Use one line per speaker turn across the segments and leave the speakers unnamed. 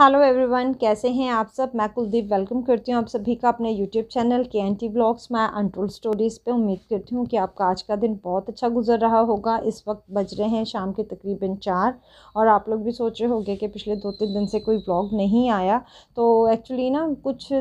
hello everyone कैसे हैं आप सब मैं कुलदीप वेलकम करती हूँ आप सभी का अपने यूट्यूब चैनल के एन टी ब्लॉग्स मैं अनटोल स्टोरीज़ पे उम्मीद करती हूँ कि आपका आज का दिन बहुत अच्छा गुजर रहा होगा इस वक्त बज रहे हैं शाम के तकरीबन चार और आप लोग भी सोच रहे होंगे कि पिछले दो तीन दिन से कोई ब्लॉग नहीं आया तो एक्चुअली ना कुछ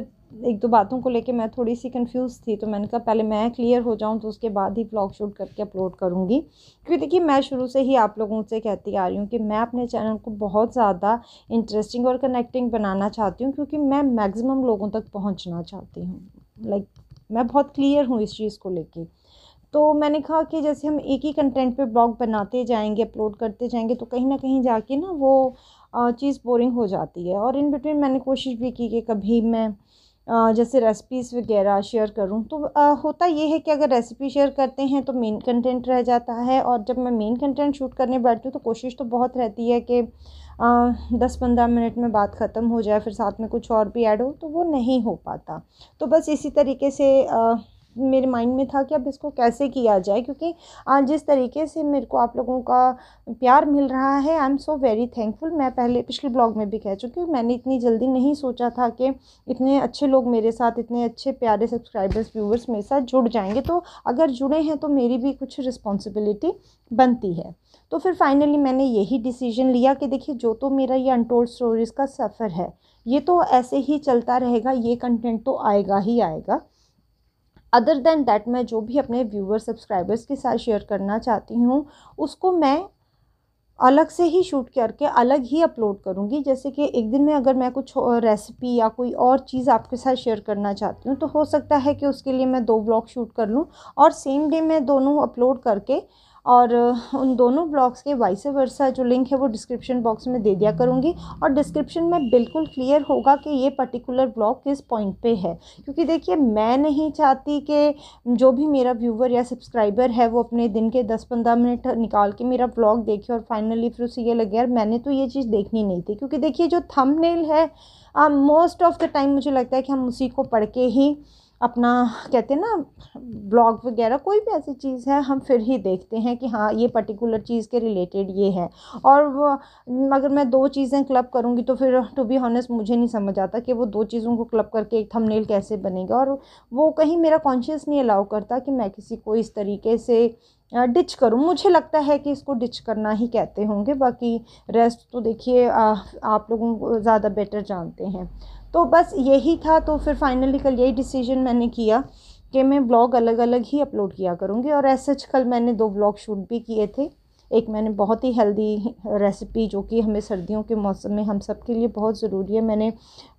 एक दो बातों को लेके मैं थोड़ी सी कंफ्यूज थी तो मैंने कहा पहले मैं क्लियर हो जाऊं तो उसके बाद ही ब्लॉग शूट करके अपलोड करूँगी क्योंकि देखिए मैं शुरू से ही आप लोगों से कहती आ रही हूँ कि मैं अपने चैनल को बहुत ज़्यादा इंटरेस्टिंग और कनेक्टिंग बनाना चाहती हूँ क्योंकि मैं मैक्सिमम लोगों तक पहुँचना चाहती हूँ लाइक like, मैं बहुत क्लियर हूँ इस चीज़ को लेकर तो मैंने कहा कि जैसे हम एक ही कंटेंट पर ब्लॉग बनाते जाएंगे अपलोड करते जाएँगे तो कहीं ना कहीं जाके ना वो चीज़ बोरिंग हो जाती है और इन बिटवीन मैंने कोशिश भी की कि कभी मैं जैसे रेसिपीज़ वगैरह शेयर करूं तो होता ये है कि अगर रेसिपी शेयर करते हैं तो मेन कंटेंट रह जाता है और जब मैं मेन कंटेंट शूट करने बैठती हूँ तो कोशिश तो बहुत रहती है कि दस पंद्रह मिनट में बात ख़त्म हो जाए फिर साथ में कुछ और भी ऐड हो तो वो नहीं हो पाता तो बस इसी तरीके से मेरे माइंड में था कि अब इसको कैसे किया जाए क्योंकि आज जिस तरीके से मेरे को आप लोगों का प्यार मिल रहा है I am so very thankful मैं पहले पिछले ब्लॉग में भी कह चुकी हूँ मैंने इतनी जल्दी नहीं सोचा था कि इतने अच्छे लोग मेरे साथ इतने अच्छे प्यारे सब्सक्राइबर्स व्यूवर्स मेरे साथ जुड़ जाएंगे तो अगर जुड़े हैं तो मेरी भी कुछ रिस्पॉन्सिबिलिटी बनती है तो फिर फाइनली मैंने यही डिसीजन लिया कि देखिए जो तो मेरा ये अनटोल्ड स्टोरीज़ का सफ़र है ये तो ऐसे ही चलता रहेगा ये कंटेंट तो आएगा ही आएगा अदर देन दैट मैं जो भी अपने व्यूअर सब्सक्राइबर्स के साथ शेयर करना चाहती हूँ उसको मैं अलग से ही शूट करके अलग ही अपलोड करूँगी जैसे कि एक दिन में अगर मैं कुछ रेसिपी या कोई और चीज़ आपके साथ शेयर करना चाहती हूँ तो हो सकता है कि उसके लिए मैं दो ब्लॉग शूट कर लूँ और सेम डे मैं दोनों अपलोड करके और उन दोनों ब्लॉग्स के वाइस वर्सा जो लिंक है वो डिस्क्रिप्शन बॉक्स में दे दिया करूँगी और डिस्क्रिप्शन में बिल्कुल क्लियर होगा कि ये पर्टिकुलर ब्लॉग किस पॉइंट पे है क्योंकि देखिए मैं नहीं चाहती कि जो भी मेरा व्यूवर या सब्सक्राइबर है वो अपने दिन के दस पंद्रह मिनट निकाल के मेरा ब्लॉग देखे और फाइनली फिर उसे ये लगे यार मैंने तो ये चीज़ देखनी नहीं थी क्योंकि देखिए जो थम है मोस्ट ऑफ़ द टाइम मुझे लगता है कि हम उसी को पढ़ के ही अपना कहते हैं ना ब्लॉग वगैरह कोई भी ऐसी चीज़ है हम फिर ही देखते हैं कि हाँ ये पर्टिकुलर चीज़ के रिलेटेड ये है और अगर मैं दो चीज़ें क्लब करूँगी तो फिर टू बी हॉनेस्ट मुझे नहीं समझ आता कि वो दो चीज़ों को क्लब करके एक थंबनेल कैसे बनेगा और वो कहीं मेरा कॉन्शियस नहीं अलाउ करता कि मैं किसी को इस तरीके से डिच करूँ मुझे लगता है कि इसको डिच करना ही कहते होंगे बाकी रेस्ट तो देखिए आप लोगों को ज़्यादा बेटर जानते हैं तो बस यही था तो फिर फाइनली कल यही डिसीजन मैंने किया कि मैं ब्लॉग अलग अलग ही अपलोड किया करूँगी और ऐसे कल मैंने दो ब्लॉग शूट भी किए थे एक मैंने बहुत ही हेल्दी रेसिपी जो कि हमें सर्दियों के मौसम में हम सब के लिए बहुत ज़रूरी है मैंने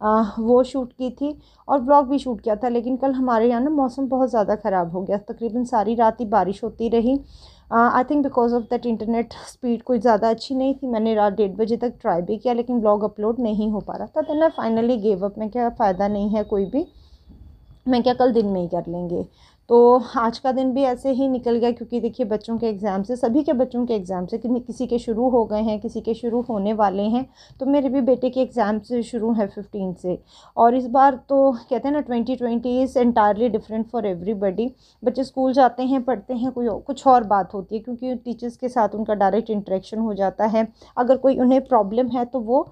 आ, वो शूट की थी और ब्लॉग भी शूट किया था लेकिन कल हमारे यहाँ ना मौसम बहुत ज़्यादा ख़राब हो गया तकरीबन सारी रात ही बारिश होती रही I think because of that internet speed कुछ ज़्यादा अच्छी नहीं थी मैंने रात डेढ़ बजे तक ट्राई भी किया लेकिन ब्लॉग अपलोड नहीं हो पा रहा था then I finally gave up मैं क्या फ़ायदा नहीं है कोई भी मैं क्या कल दिन में ही कर लेंगे तो आज का दिन भी ऐसे ही निकल गया क्योंकि देखिए बच्चों के एग्ज़ाम से सभी के बच्चों के एग्ज़ाम से किसी के शुरू हो गए हैं किसी के शुरू होने वाले हैं तो मेरे भी बेटे के एग्ज़ाम से शुरू है फिफ्टीन से और इस बार तो कहते हैं ना twenty twenty is entirely different for everybody बच्चे स्कूल जाते हैं पढ़ते हैं कोई कुछ और बात होती है क्योंकि टीचर्स के साथ उनका डायरेक्ट इंटरेक्शन हो जाता है अगर कोई उन्हें प्रॉब्लम है तो वो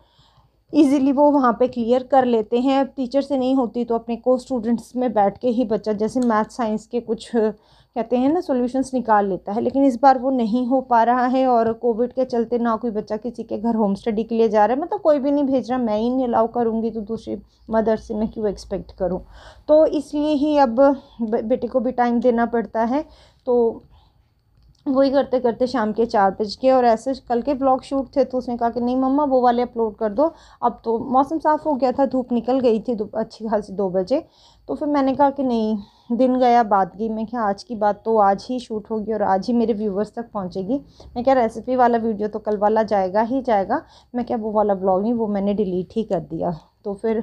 ईज़िली वो वहाँ पे क्लियर कर लेते हैं टीचर से नहीं होती तो अपने को स्टूडेंट्स में बैठ के ही बच्चा जैसे मैथ साइंस के कुछ कहते हैं ना सॉल्यूशंस निकाल लेता है लेकिन इस बार वो नहीं हो पा रहा है और कोविड के चलते ना कोई बच्चा किसी के घर होम स्टडी के लिए जा रहा है मतलब कोई भी नहीं भेज रहा मैं ही नहीं अलाउ करूँगी तो दूसरी मदर से मैं क्यों एक्सपेक्ट करूँ तो इसलिए ही अब बेटे को भी टाइम देना पड़ता है तो वही करते करते शाम के चार बज के और ऐसे कल के ब्लॉग शूट थे तो उसने कहा कि नहीं मम्मा वो वाले अपलोड कर दो अब तो मौसम साफ़ हो गया था धूप निकल गई थी अच्छी खासी दो बजे तो फिर मैंने कहा कि नहीं दिन गया बात गई मैं क्या आज की बात तो आज ही शूट होगी और आज ही मेरे व्यूवर्स तक पहुंचेगी मैं क्या रेसिपी वाला वीडियो तो कल वाला जाएगा ही जाएगा मैं क्या वो वाला ब्लॉग नहीं वो मैंने डिलीट ही कर दिया तो फिर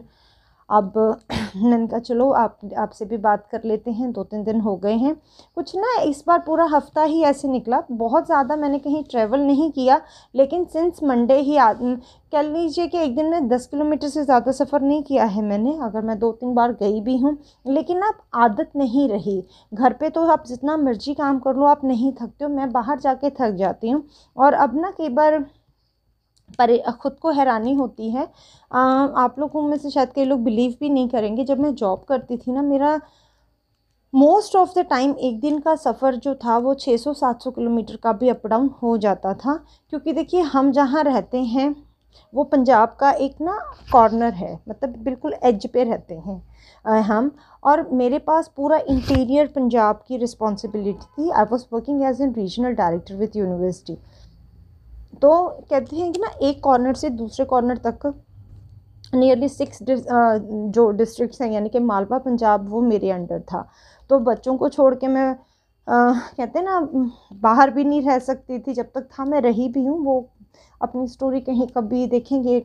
अब मैंने कहा चलो आप आपसे भी बात कर लेते हैं दो तीन दिन हो गए हैं कुछ ना इस बार पूरा हफ्ता ही ऐसे निकला बहुत ज़्यादा मैंने कहीं ट्रैवल नहीं किया लेकिन सिंस मंडे ही कह लीजिए कि एक दिन में दस किलोमीटर से ज़्यादा सफ़र नहीं किया है मैंने अगर मैं दो तीन बार गई भी हूँ लेकिन अब आदत नहीं रही घर पे तो आप जितना मर्जी काम कर लो आप नहीं थकते हो मैं बाहर जाके थक जाती हूँ और अब ना कई बार परे ख़ुद को हैरानी होती है आ, आप लोगों में से शायद कई लोग बिलीव भी नहीं करेंगे जब मैं जॉब करती थी ना मेरा मोस्ट ऑफ़ द टाइम एक दिन का सफ़र जो था वो 600-700 किलोमीटर का भी अप डाउन हो जाता था क्योंकि देखिए हम जहाँ रहते हैं वो पंजाब का एक ना कॉर्नर है मतलब बिल्कुल एज पे रहते हैं हम और मेरे पास पूरा इंटीरियर पंजाब की रिस्पॉन्सिबिलिटी थी I was working as an regional director with university तो कहते हैं कि ना एक कॉर्नर से दूसरे कॉर्नर तक नियरली सिक्स जो डिस्ट्रिक्ट्स हैं यानी कि मालवा पंजाब वो मेरे अंडर था तो बच्चों को छोड़ के मैं आ, कहते हैं ना बाहर भी नहीं रह सकती थी जब तक था मैं रही भी हूँ वो अपनी स्टोरी कहीं कभी देखेंगे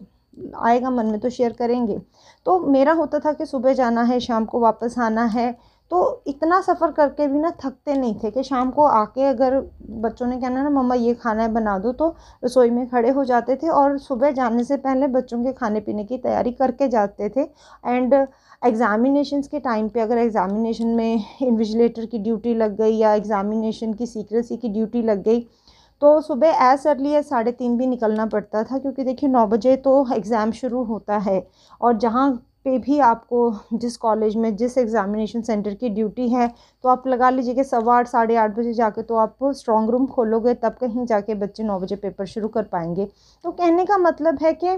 आएगा मन में तो शेयर करेंगे तो मेरा होता था कि सुबह जाना है शाम को वापस आना है तो इतना सफ़र करके भी ना थकते नहीं थे कि शाम को आके अगर बच्चों ने कहना ना मम्मा ये खाना है बना दो तो रसोई में खड़े हो जाते थे और सुबह जाने से पहले बच्चों के खाने पीने की तैयारी करके जाते थे एंड एग्ज़ामिनेशंस के टाइम पे अगर एग्ज़ामिनेशन में इन्विजिलेटर की ड्यूटी लग गई या एग्ज़ामिनेशन की सीक्रेसी की ड्यूटी लग गई तो सुबह एज अर्ली एज साढ़े तीन भी निकलना पड़ता था क्योंकि देखिए नौ बजे तो एग्ज़ाम शुरू होता है और जहाँ पे भी आपको जिस कॉलेज में जिस एग्ज़ामिनेशन सेंटर की ड्यूटी है तो आप लगा लीजिए कि सवा आठ साढ़े आठ बजे जाके तो आप स्ट्रॉन्ग रूम खोलोगे तब कहीं जाके बच्चे नौ बजे पेपर शुरू कर पाएंगे तो कहने का मतलब है कि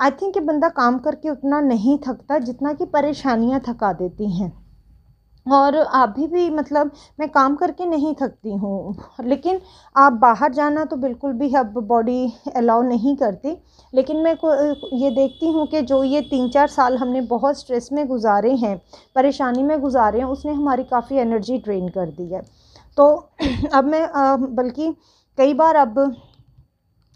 आई थिंक कि बंदा काम करके उतना नहीं थकता जितना कि परेशानियां थका देती हैं और अभी भी मतलब मैं काम करके नहीं थकती हूँ लेकिन आप बाहर जाना तो बिल्कुल भी अब बॉडी अलाउ नहीं करती लेकिन मैं को ये देखती हूँ कि जो ये तीन चार साल हमने बहुत स्ट्रेस में गुजारे हैं परेशानी में गुजारे हैं उसने हमारी काफ़ी एनर्जी ड्रेन कर दी है तो अब मैं बल्कि कई बार अब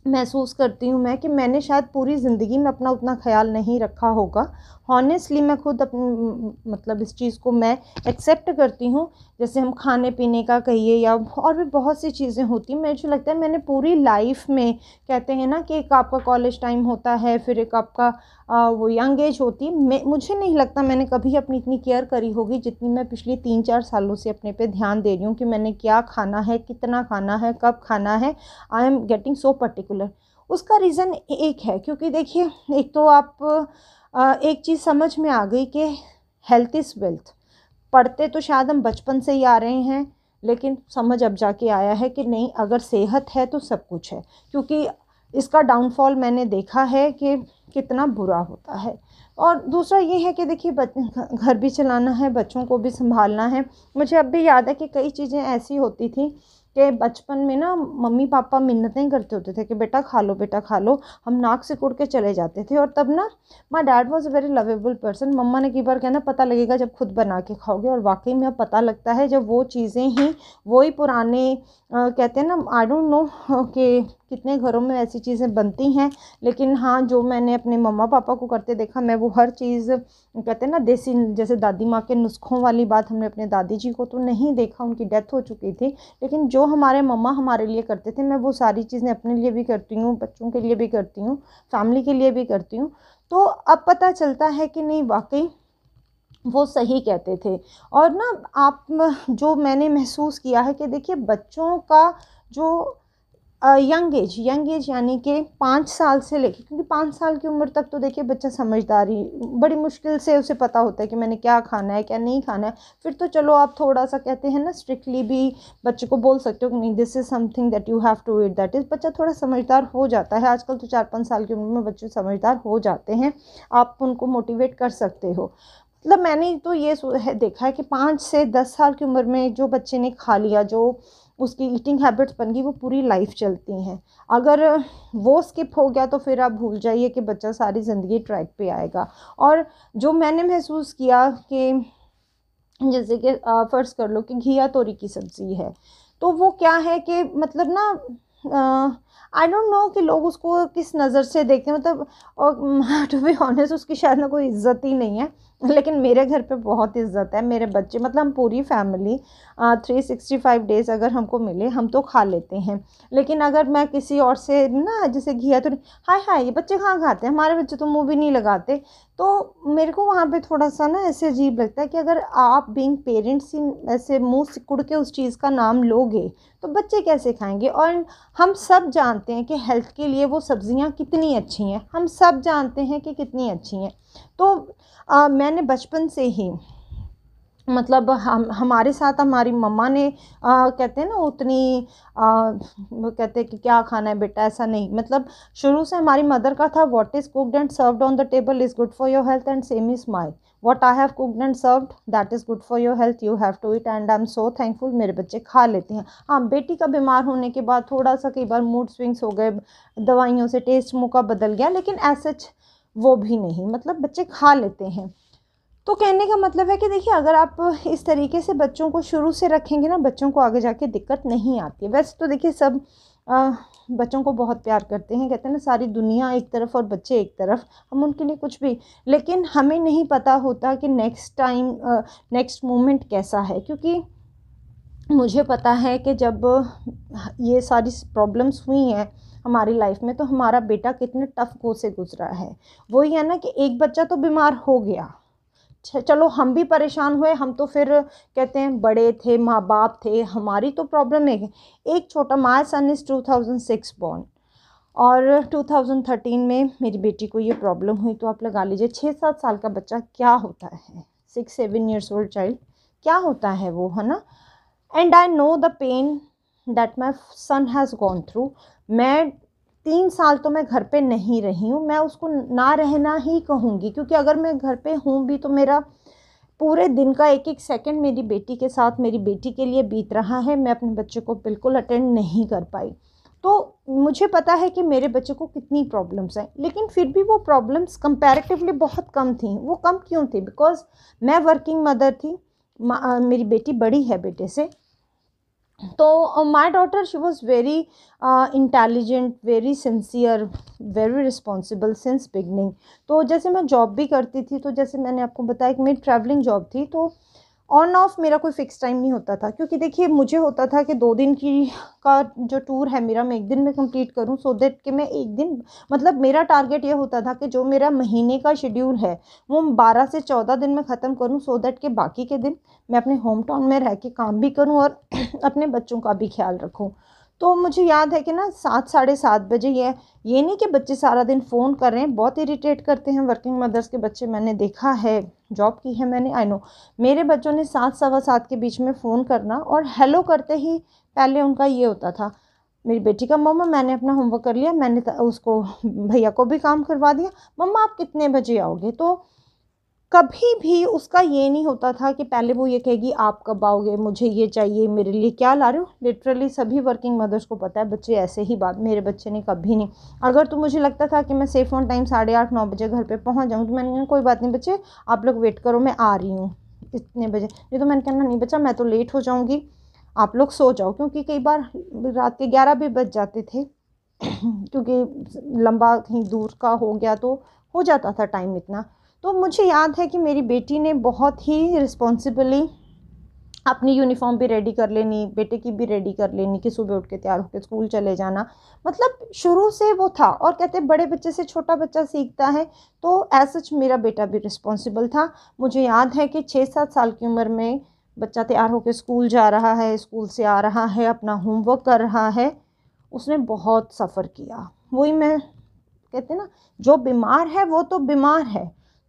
महसूस करती हूँ मैं कि मैंने शायद पूरी ज़िंदगी में अपना उतना ख्याल नहीं रखा होगा हॉनेस्टली मैं खुद अपनी मतलब इस चीज़ को मैं एक्सेप्ट करती हूँ जैसे हम खाने पीने का कहिए या और भी बहुत सी चीज़ें होती हैं मुझे लगता है मैंने पूरी लाइफ में कहते हैं ना कि एक आपका कॉलेज टाइम होता है फिर एक आपका आ, वो यंग एज होती मैं मुझे नहीं लगता मैंने कभी अपनी इतनी केयर करी होगी जितनी मैं पिछले तीन चार सालों से अपने पे ध्यान दे रही हूँ कि मैंने क्या खाना है कितना खाना है कब खाना है I am getting so particular उसका रीज़न एक है क्योंकि देखिए एक तो आप एक चीज़ समझ में आ गई कि हेल्थ इज़ वेल्थ पढ़ते तो शायद हम बचपन से ही आ रहे हैं लेकिन समझ अब जाके आया है कि नहीं अगर सेहत है तो सब कुछ है क्योंकि इसका डाउनफॉल मैंने देखा है कि कितना बुरा होता है और दूसरा ये है कि देखिए घर भी चलाना है बच्चों को भी संभालना है मुझे अब भी याद है कि कई चीज़ें ऐसी होती थी के बचपन में ना मम्मी पापा मिन्नतें करते होते थे कि बेटा खा लो बेटा खा लो हम नाक से कुड़ के चले जाते थे और तब ना my dad was a very lovable person मम्मा ने कई बार कहना पता लगेगा जब खुद बना के खाओगे और वाकई में अब पता लगता है जब वो चीज़ें ही वही पुराने आ, कहते हैं ना आई डोंट नो कि कितने घरों में ऐसी चीज़ें बनती हैं लेकिन हाँ जो मैंने अपने मम्मा पापा को करते देखा मैं वो हर चीज़ कहते हैं ना देसी जैसे दादी माँ के नुस्खों वाली बात हमने अपने दादी जी को तो नहीं देखा उनकी डेथ हो चुकी थी लेकिन जो हमारे मम्मा हमारे लिए करते थे मैं वो सारी चीज़ें अपने लिए भी करती हूँ बच्चों के लिए भी करती हूँ फैमिली के लिए भी करती हूँ तो अब पता चलता है कि नहीं वाकई वो सही कहते थे और ना आप जो मैंने महसूस किया है कि देखिए बच्चों का जो यंग एज यंग एज यानी कि पाँच साल से लेके क्योंकि पाँच साल की उम्र तक तो देखिए बच्चा समझदार ही बड़ी मुश्किल से उसे पता होता है कि मैंने क्या खाना है क्या नहीं खाना है फिर तो चलो आप थोड़ा सा कहते हैं ना स्ट्रिक्टली भी बच्चे को बोल सकते हो कि नहीं this is something that you have to eat that is बच्चा थोड़ा समझदार हो जाता है आजकल तो चार पाँच साल की उम्र में बच्चे समझदार हो जाते हैं आप उनको मोटिवेट कर सकते हो मतलब मैंने तो ये देखा है कि पाँच से दस साल की उम्र में जो बच्चे ने खा लिया जो उसकी ईटिंग हैबिट्स बन गई वो पूरी लाइफ चलती हैं अगर वो स्किप हो गया तो फिर आप भूल जाइए कि बच्चा सारी ज़िंदगी ट्रैक पे आएगा और जो मैंने महसूस किया कि जैसे कि फ़र्ज़ कर लो कि घिया तोरी की सब्ज़ी है तो वो क्या है कि मतलब ना आई डोंट नो कि लोग उसको किस नज़र से देखते हैं मतलब और टू बी ऑनेस्ट उसकी शायद ना कोई इज्जत ही नहीं है लेकिन मेरे घर पे बहुत इज़्ज़त है मेरे बच्चे मतलब हम पूरी family three sixty five days अगर हमको मिले हम तो खा लेते हैं लेकिन अगर मैं किसी और से ना जैसे घिया तो हाय हाय ये बच्चे कहाँ खाते हैं हमारे बच्चे तो मुँह भी नहीं लगाते तो मेरे को वहाँ पे थोड़ा सा ना ऐसे अजीब लगता है कि अगर आप बींग पेरेंट्स ही ऐसे मुँह सिकुड़ के उस चीज़ का नाम लोगे तो बच्चे कैसे खाएंगे और हम सब जानते हैं कि हेल्थ के लिए वो सब्ज़ियाँ कितनी अच्छी हैं हम सब जानते हैं कि कितनी अच्छी हैं तो आ, मैंने बचपन से ही मतलब हम हमारे साथ हमारी मम्मा ने आ, कहते हैं ना उतनी आ, कहते हैं कि क्या खाना है बेटा ऐसा नहीं मतलब शुरू से हमारी मदर का था what is cooked and served on the table is good for your health and same is my what I have cooked and served that is good for your health you have to eat and I am so thankful मेरे बच्चे खा लेते हैं हाँ बेटी का बीमार होने के बाद थोड़ा सा कई बार मूड स्विंग्स हो गए दवाइयों से टेस्ट मौका बदल गया लेकिन ऐसे वो भी नहीं मतलब बच्चे खा लेते हैं तो कहने का मतलब है कि देखिए अगर आप इस तरीके से बच्चों को शुरू से रखेंगे ना बच्चों को आगे जाके दिक्कत नहीं आती वैसे तो देखिए सब आ, बच्चों को बहुत प्यार करते हैं कहते हैं ना सारी दुनिया एक तरफ और बच्चे एक तरफ हम उनके लिए कुछ भी लेकिन हमें नहीं पता होता कि नेक्स्ट टाइम नेक्स्ट मोमेंट कैसा है क्योंकि मुझे पता है कि जब ये सारी प्रॉब्लम्स हुई हैं हमारी लाइफ में तो हमारा बेटा कितने टफ गो से गुजरा है वही है ना कि एक बच्चा तो बीमार हो गया चलो हम भी परेशान हुए हम तो फिर कहते हैं बड़े थे माँ बाप थे हमारी तो प्रॉब्लम है एक छोटा my son is two thousand six born और 2013 में मेरी बेटी को ये प्रॉब्लम हुई तो आप लगा लीजिए छः सात साल का बच्चा क्या होता है six seven years old child क्या होता है वो है ना and I know the pain that my son has gone through मैं तीन साल तो मैं घर पे नहीं रही हूँ मैं उसको ना रहना ही कहूँगी क्योंकि अगर मैं घर पे हूँ भी तो मेरा पूरे दिन का एक एक सेकंड मेरी बेटी के साथ मेरी बेटी के लिए बीत रहा है मैं अपने बच्चे को बिल्कुल अटेंड नहीं कर पाई तो मुझे पता है कि मेरे बच्चे को कितनी प्रॉब्लम्स हैं लेकिन फिर भी वो प्रॉब्लम्स कंपैरेटिवली बहुत कम थी वो कम क्यों थी बिकॉज़ मैं वर्किंग मदर थी मेरी बेटी बड़ी है बेटे से तो my daughter she was very intelligent very sincere very responsible since beginning तो जैसे मैं जॉब भी करती थी तो जैसे मैंने आपको बताया कि मेरी ट्रैवलिंग जॉब थी तो ऑन ऑफ मेरा कोई फिक्स टाइम नहीं होता था क्योंकि देखिए मुझे होता था कि दो दिन की का जो टूर है मेरा मैं एक दिन में कंप्लीट करूं सो so देट कि मैं एक दिन मतलब मेरा टारगेट ये होता था कि जो मेरा महीने का शेड्यूल है वो बारह से चौदह दिन में ख़त्म करूं सो so देट के बाकी के दिन मैं अपने होम टाउन में रह के काम भी करूँ और अपने बच्चों का भी ख्याल रखूँ तो मुझे याद है कि ना सात साढ़े सात बजे ये ये नहीं कि बच्चे सारा दिन फ़ोन कर रहे हैं बहुत इरिटेट करते हैं वर्किंग मदर्स के बच्चे मैंने देखा है जॉब की है मैंने आई नो मेरे बच्चों ने सात सवा सात के बीच में फ़ोन करना और हेलो करते ही पहले उनका ये होता था मेरी बेटी का मम्मा मैंने अपना होमवर्क कर लिया मैंने उसको भैया को भी काम करवा दिया मम्मा आप कितने बजे आओगे तो कभी भी उसका ये नहीं होता था कि पहले वो ये कहेगी आप कब आओगे मुझे ये चाहिए मेरे लिए क्या ला रहे हो लिटरली सभी वर्किंग मदर्स को पता है बच्चे ऐसे ही बात मेरे बच्चे ने कभी नहीं अगर तो मुझे लगता था कि मैं सेफ ऑन टाइम साढ़े आठ नौ बजे घर पे पहुंच जाऊँ तो मैंने कहा कोई बात नहीं बच्चे आप लोग वेट करो मैं आ रही हूँ इतने बजे ये तो मैंने कहना नहीं बच्चा मैं तो लेट हो जाऊँगी आप लोग सो जाओ क्योंकि कई बार रात के ग्यारह भी बज जाते थे क्योंकि लंबा कहीं दूर का हो गया तो हो जाता था टाइम इतना तो मुझे याद है कि मेरी बेटी ने बहुत ही रिस्पॉन्सिबली अपनी यूनिफॉर्म भी रेडी कर लेनी बेटे की भी रेडी कर लेनी कि सुबह उठ के तैयार होकर स्कूल चले जाना मतलब शुरू से वो था और कहते बड़े बच्चे से छोटा बच्चा सीखता है तो एज सच मेरा बेटा भी रिस्पॉन्सिबल था मुझे याद है कि छः सात साल की उम्र में बच्चा तैयार होकर स्कूल जा रहा है स्कूल से आ रहा है अपना होमवर्क कर रहा है उसने बहुत सफ़र किया वही मैं कहते ना जो बीमार है वो तो बीमार है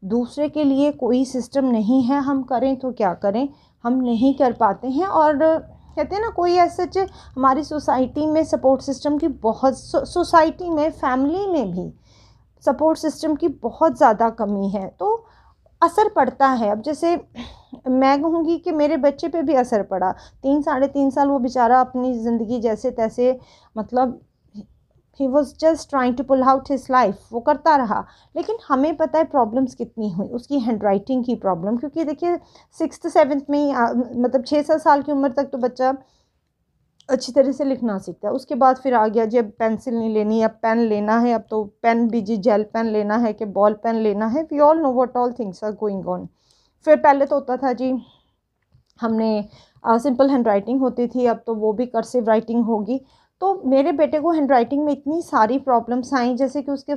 दूसरे के लिए कोई सिस्टम नहीं है हम करें तो क्या करें हम नहीं कर पाते हैं और कहते हैं ना कोई ऐसा सच हमारी सोसाइटी में सपोर्ट सिस्टम की बहुत सोसाइटी में फैमिली में भी सपोर्ट सिस्टम की बहुत ज़्यादा कमी है तो असर पड़ता है अब जैसे मैं कहूँगी कि मेरे बच्चे पे भी असर पड़ा तीन साढ़े तीन साल वो बेचारा अपनी ज़िंदगी जैसे तैसे मतलब ही was just trying to pull out his life वो करता रहा लेकिन हमें पता है प्रॉब्लम्स कितनी हुई उसकी हैंड राइटिंग की प्रॉब्लम क्योंकि देखिए सिक्स सेवन्थ में ही मतलब छः सात साल की उम्र तक तो बच्चा अच्छी तरह से लिखना सीखता है उसके बाद फिर आ गया जी अब पेंसिल नहीं लेनी अब पेन लेना है अब तो पेन भी जी जेल पेन लेना है कि बॉल पेन लेना है we all know what all things are going on फिर पहले तो होता था जी हमने सिंपल हैंड राइटिंग होती थी अब तो वो भी कर्सिव राइटिंग होगी तो मेरे बेटे को हैंड राइटिंग में इतनी सारी प्रॉब्लम्स आई जैसे कि उसके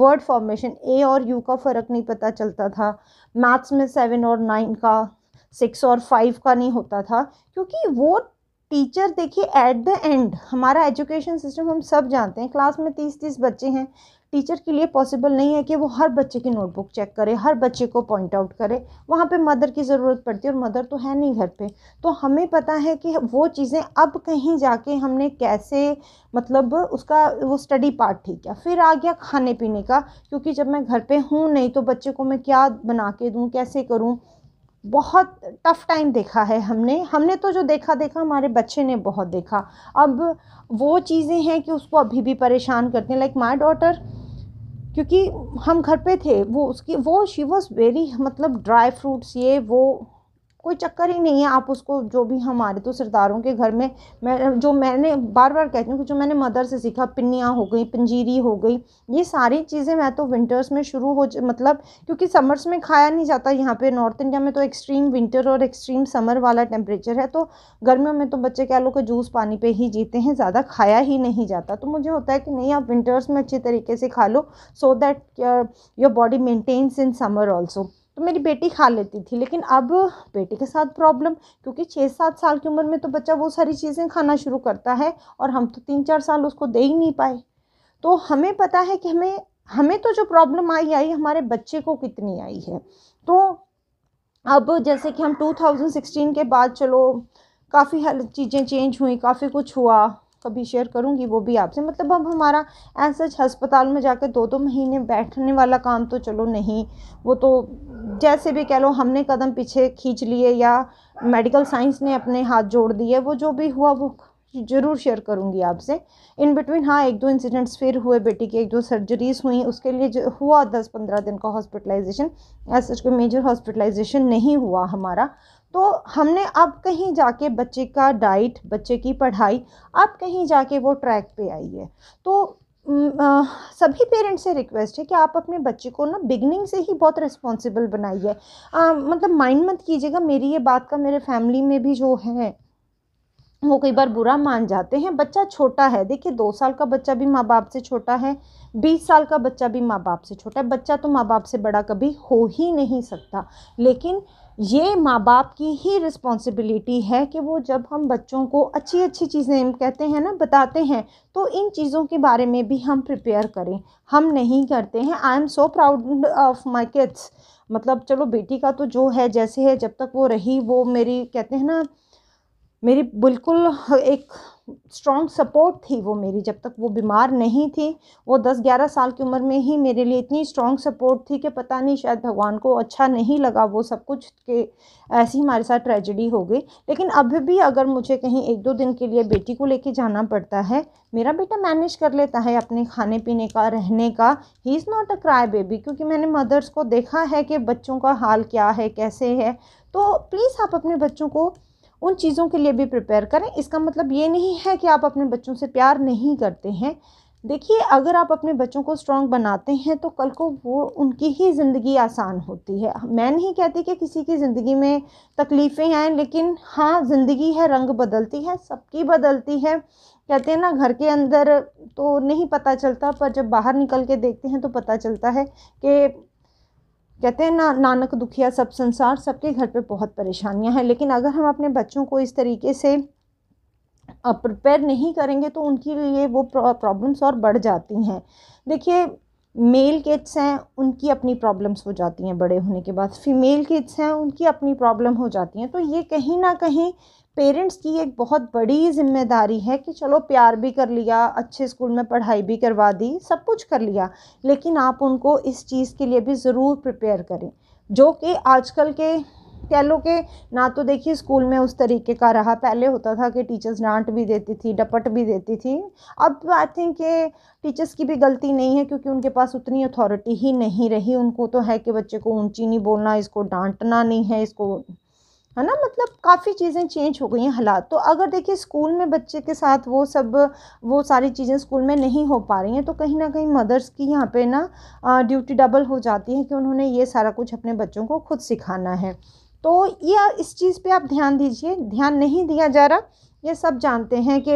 वर्ड फॉर्मेशन ए और यू का फ़र्क नहीं पता चलता था मैथ्स में सेवन और नाइन का सिक्स और फाइव का नहीं होता था क्योंकि वो टीचर देखिए एट द एंड हमारा एजुकेशन सिस्टम हम सब जानते हैं क्लास में तीस तीस बच्चे हैं टीचर के लिए पॉसिबल नहीं है कि वो हर बच्चे की नोटबुक चेक करे हर बच्चे को पॉइंट आउट करे वहाँ पे मदर की ज़रूरत पड़ती है और मदर तो है नहीं घर पे तो हमें पता है कि वो चीज़ें अब कहीं जाके हमने कैसे मतलब उसका वो स्टडी पार्ट ठीक किया फिर आ गया खाने पीने का क्योंकि जब मैं घर पर हूँ नहीं तो बच्चे को मैं क्या बना के दूँ कैसे करूँ बहुत टफ़ टाइम देखा है हमने हमने तो जो देखा देखा हमारे बच्चे ने बहुत देखा अब वो चीज़ें हैं कि उसको अभी भी परेशान करते हैं लाइक माई डॉटर क्योंकि हम घर पे थे वो उसकी वो शी वॉज वेरी मतलब ड्राई फ्रूट्स ये वो कोई चक्कर ही नहीं है आप उसको जो भी हमारे तो सरदारों के घर में मैं जो मैंने बार बार कहती हूँ कि जो मैंने मदर से सीखा पिन्नियाँ हो गई पंजीरी हो गई ये सारी चीज़ें मैं तो विंटर्स में शुरू हो मतलब क्योंकि समर्स में खाया नहीं जाता यहाँ पे नॉर्थ इंडिया में तो एक्सट्रीम विंटर और एक्सट्रीम समर वाला टेम्परेचर है तो गर्मियों में तो बच्चे कह लो कि जूस पानी पे ही जीते हैं ज़्यादा खाया ही नहीं जाता तो मुझे होता है कि नहीं आप विंटर्स में अच्छे तरीके से खा लो so that your body maintains in summer also तो मेरी बेटी खा लेती थी लेकिन अब बेटी के साथ प्रॉब्लम क्योंकि छः सात साल की उम्र में तो बच्चा वो सारी चीज़ें खाना शुरू करता है और हम तो तीन चार साल उसको दे ही नहीं पाए तो हमें पता है कि हमें हमें तो जो प्रॉब्लम आई आई हमारे बच्चे को कितनी आई है तो अब जैसे कि हम 2016 के बाद चलो काफ़ी चीज़ें चेंज हुई काफ़ी कुछ हुआ कभी शेयर करूँगी वो भी आपसे मतलब अब हमारा ऐसा सच हस्पताल में जाकर दो दो महीने बैठने वाला काम तो चलो नहीं वो तो जैसे भी कह लो हमने कदम पीछे खींच लिए या मेडिकल साइंस ने अपने हाथ जोड़ दिए वो जो भी हुआ वो ज़रूर शेयर करूँगी आपसे इन बिटवीन हाँ एक दो इंसिडेंट्स फिर हुए बेटी की एक दो सर्जरीज हुई उसके लिए जो हुआ दस पंद्रह दिन का हॉस्पिटलाइजेशन ऐसा कोई मेजर हॉस्पिटलाइजेशन नहीं हुआ हमारा तो हमने अब कहीं जाके बच्चे का डाइट बच्चे की पढ़ाई अब कहीं जाके वो ट्रैक पे आई है तो आ, सभी पेरेंट्स से रिक्वेस्ट है कि आप अपने बच्चे को ना बिगनिंग से ही बहुत रिस्पॉन्सिबल बनाइए मतलब माइंड मत कीजिएगा मेरी ये बात का मेरे फैमिली में भी जो है वो कई बार बुरा मान जाते हैं बच्चा छोटा है देखिए दो साल का बच्चा भी माँ बाप से छोटा है बीस साल का बच्चा भी माँ बाप से छोटा है बच्चा तो माँ बाप से बड़ा कभी हो ही नहीं सकता लेकिन ये माँ बाप की ही रिस्पॉन्सिबिलिटी है कि वो जब हम बच्चों को अच्छी अच्छी चीज़ें कहते हैं ना बताते हैं तो इन चीज़ों के बारे में भी हम प्रिपेयर करें हम नहीं करते हैं I am so proud of my kids मतलब चलो बेटी का तो जो है जैसे है जब तक वो रही वो मेरी कहते हैं ना मेरी बिल्कुल एक स्ट्रॉन्ग सपोर्ट थी वो मेरी जब तक वो बीमार नहीं थी वो दस ग्यारह साल की उम्र में ही मेरे लिए इतनी स्ट्रॉन्ग सपोर्ट थी कि पता नहीं शायद भगवान को अच्छा नहीं लगा वो सब कुछ के ऐसी हमारे साथ ट्रेजडी हो गई लेकिन अभी भी अगर मुझे कहीं एक दो दिन के लिए बेटी को लेके जाना पड़ता है मेरा बेटा मैनेज कर लेता है अपने खाने पीने का रहने का ही is not a cry baby क्योंकि मैंने मदर्स को देखा है कि बच्चों का हाल क्या है कैसे है तो प्लीज़ आप अपने बच्चों को उन चीज़ों के लिए भी प्रिपेयर करें इसका मतलब ये नहीं है कि आप अपने बच्चों से प्यार नहीं करते हैं देखिए अगर आप अपने बच्चों को स्ट्रॉन्ग बनाते हैं तो कल को वो उनकी ही ज़िंदगी आसान होती है मैं नहीं कहती कि किसी की ज़िंदगी में तकलीफ़ें हैं लेकिन हाँ ज़िंदगी है रंग बदलती है सबकी बदलती है कहते हैं ना घर के अंदर तो नहीं पता चलता पर जब बाहर निकल के देखते हैं तो पता चलता है कि कहते हैं ना नानक दुखिया सब संसार सबके घर पे बहुत परेशानियां हैं लेकिन अगर हम अपने बच्चों को इस तरीके से प्रिपेयर नहीं करेंगे तो उनके लिए वो प्रॉब्लम्स और बढ़ जाती हैं देखिए मेल किड्स हैं उनकी अपनी प्रॉब्लम्स हो जाती हैं बड़े होने के बाद फीमेल किड्स हैं उनकी अपनी प्रॉब्लम हो जाती हैं तो ये कहीं ना कहीं पेरेंट्स की एक बहुत बड़ी जिम्मेदारी है कि चलो प्यार भी कर लिया अच्छे स्कूल में पढ़ाई भी करवा दी सब कुछ कर लिया लेकिन आप उनको इस चीज़ के लिए भी ज़रूर प्रिपेयर करें जो कि आजकल के कह लो कि ना तो देखिए स्कूल में उस तरीके का रहा पहले होता था कि टीचर्स डांट भी देती थी डपट भी देती थी अब आई थिंक कि टीचर्स की भी गलती नहीं है क्योंकि उनके पास उतनी अथॉरिटी ही नहीं रही उनको तो है कि बच्चे को ऊंची नहीं बोलना इसको डांटना नहीं है इसको है ना मतलब काफ़ी चीज़ें चेंज हो गई हैं हालात तो अगर देखिए स्कूल में बच्चे के साथ वो सब वो सारी चीज़ें स्कूल में नहीं हो पा रही हैं तो कहीं ना कहीं मदर्स की यहाँ पे ना ड्यूटी डबल हो जाती है कि उन्होंने ये सारा कुछ अपने बच्चों को खुद सिखाना है तो ये इस चीज़ पे आप ध्यान दीजिए ध्यान नहीं दिया जा रहा ये सब जानते हैं कि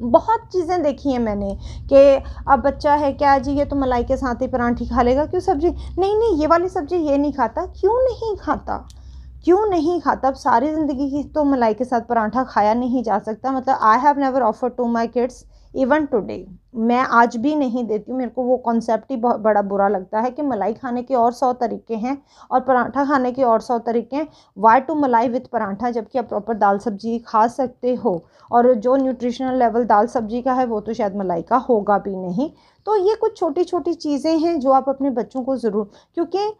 बहुत चीज़ें देखी हैं मैंने कि अब बच्चा है क्या जी ये तो मलाई के साथ ही परांठी खा लेगा क्यों सब्ज़ी नहीं नहीं ये वाली सब्ज़ी ये नहीं खाता क्यों नहीं खाता क्यों नहीं खाता अब सारी ज़िंदगी की तो मलाई के साथ पराठा खाया नहीं जा सकता मतलब I have never offer to my kids even today मैं आज भी नहीं देती हूँ मेरे को वो कॉन्सेप्ट ही बहुत बड़ा बुरा लगता है कि मलाई खाने के और सौ तरीके हैं और पराठा खाने के और सौ तरीके हैं why to malai with paratha जबकि आप प्रॉपर दाल सब्जी खा सकते हो और जो न्यूट्रिशनल लेवल दाल सब्जी का है वो तो शायद मलाई का होगा भी नहीं तो ये कुछ छोटी छोटी चीज़ें हैं जो आप अपने बच्चों को ज़रूर क्योंकि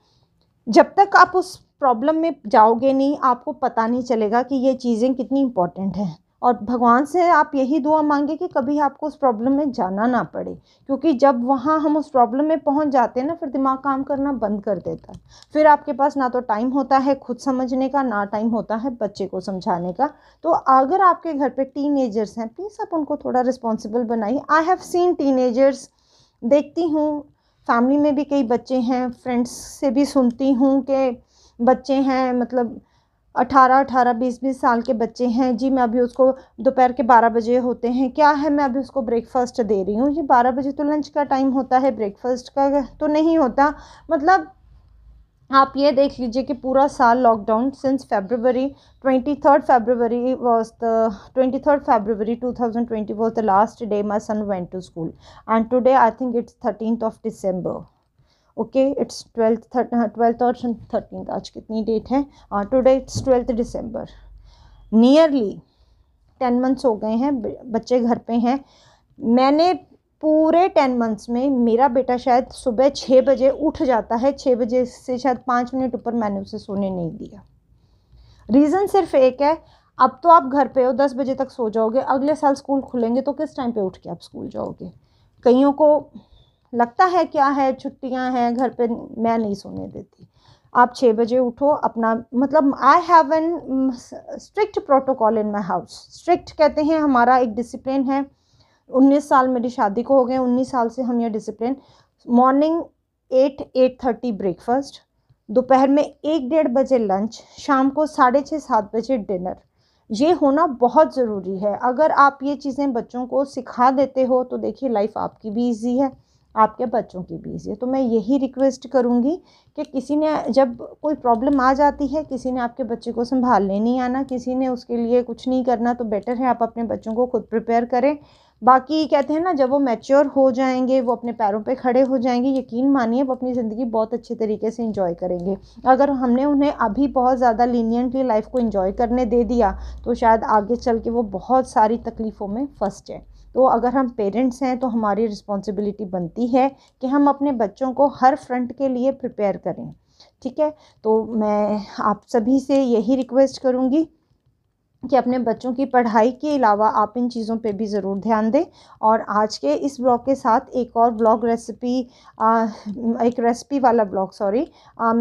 जब तक आप उस प्रॉब्लम में जाओगे नहीं आपको पता नहीं चलेगा कि ये चीज़ें कितनी इम्पॉर्टेंट हैं और भगवान से आप यही दुआ मांगे कि कभी आपको उस प्रॉब्लम में जाना ना पड़े क्योंकि जब वहाँ हम उस प्रॉब्लम में पहुँच जाते हैं ना फिर दिमाग काम करना बंद कर देता है फिर आपके पास ना तो टाइम होता है खुद समझने का ना टाइम होता है बच्चे को समझाने का तो अगर आपके घर पे टीन हैं प्लीज़ आप उनको थोड़ा रिस्पॉन्सिबल बनाइए आई हैव सीन टीन देखती हूँ फैमिली में भी कई बच्चे हैं फ्रेंड्स से भी सुनती हूँ कि बच्चे हैं मतलब अठारह अठारह बीस बीस साल के बच्चे हैं जी मैं अभी उसको दोपहर के बारह बजे होते हैं क्या है मैं अभी उसको ब्रेकफास्ट दे रही हूँ ये बारह बजे तो लंच का टाइम होता है ब्रेकफास्ट का तो नहीं होता मतलब आप ये देख लीजिए कि पूरा साल lockdown since February twenty third February was the twenty third February two thousand twenty was the last day my son went to school and today I think it's thirteen of December okay it's twelfth twelfth और thirteen आज कितनी date है today it's twelfth December nearly ten months हो गए हैं बच्चे घर पे हैं मैंने पूरे टेन मंथ्स में मेरा बेटा शायद सुबह छः बजे उठ जाता है छः बजे से शायद पाँच मिनट ऊपर मैंने उसे सोने नहीं दिया रीज़न सिर्फ एक है अब तो आप घर पे हो दस बजे तक सो जाओगे अगले साल स्कूल खुलेंगे तो किस टाइम पे उठ के आप स्कूल जाओगे कईयों को लगता है क्या है छुट्टियां हैं घर पे मैं नहीं सोने देती आप छः बजे उठो अपना मतलब I have an strict protocol in my house strict कहते हैं हमारा एक डिसिप्लिन है उन्नीस साल मेरी शादी को हो गए उन्नीस साल से हम ये discipline morning eight eight thirty breakfast दोपहर में एक डेढ़ बजे लंच शाम को साढ़े छः सात बजे डिनर ये होना बहुत ज़रूरी है अगर आप ये चीज़ें बच्चों को सिखा देते हो तो देखिए लाइफ आपकी भी ईजी है आपके बच्चों के बीच ये तो मैं यही रिक्वेस्ट करूँगी कि किसी ने जब कोई प्रॉब्लम आ जाती है किसी ने आपके बच्चे को संभालने नहीं आना किसी ने उसके लिए कुछ नहीं करना तो बेटर है आप अपने बच्चों को खुद प्रिपेयर करें बाकी कहते हैं ना जब वो मैच्योर हो जाएंगे वो अपने पैरों पे खड़े हो जाएंगे यकीन मानिए वो अपनी ज़िंदगी बहुत अच्छे तरीके से इंजॉय करेंगे अगर हमने उन्हें अभी बहुत ज़्यादा लीनियंटली लाइफ को इंजॉय करने दे दिया तो शायद आगे चल के वो बहुत सारी तकलीफ़ों में फंस जाए तो अगर हम पेरेंट्स हैं तो हमारी रिस्पॉन्सिबिलिटी बनती है कि हम अपने बच्चों को हर फ्रंट के लिए प्रिपेयर करें ठीक है तो मैं आप सभी से यही रिक्वेस्ट करूँगी कि अपने बच्चों की पढ़ाई के अलावा आप इन चीज़ों पे भी ज़रूर ध्यान दें और आज के इस ब्लॉग के साथ एक और ब्लॉग रेसिपी आ, एक रेसिपी वाला ब्लॉग सॉरी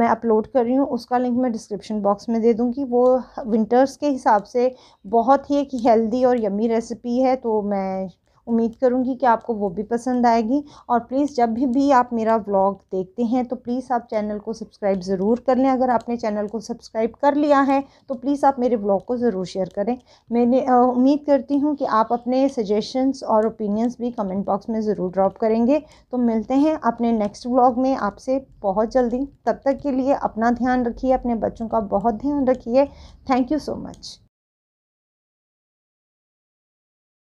मैं अपलोड कर रही हूँ उसका लिंक मैं डिस्क्रिप्शन बॉक्स में दे दूँगी वो विंटर्स के हिसाब से बहुत ही एक हेल्दी और यमी रेसिपी है तो मैं उम्मीद करूँगी कि आपको वो भी पसंद आएगी और प्लीज़ जब भी, भी आप मेरा व्लॉग देखते हैं तो प्लीज़ आप चैनल को सब्सक्राइब ज़रूर कर लें अगर आपने चैनल को सब्सक्राइब कर लिया है तो प्लीज़ आप मेरे ब्लॉग को ज़रूर शेयर करें मैंने उम्मीद करती हूँ कि आप अपने सजेशंस और ओपिनियंस भी कमेंट बॉक्स में ज़रूर ड्रॉप करेंगे तो मिलते हैं अपने नेक्स्ट व्लॉग में आपसे बहुत जल्दी तब तक के लिए अपना ध्यान रखिए अपने बच्चों का बहुत ध्यान रखिए थैंक यू सो मच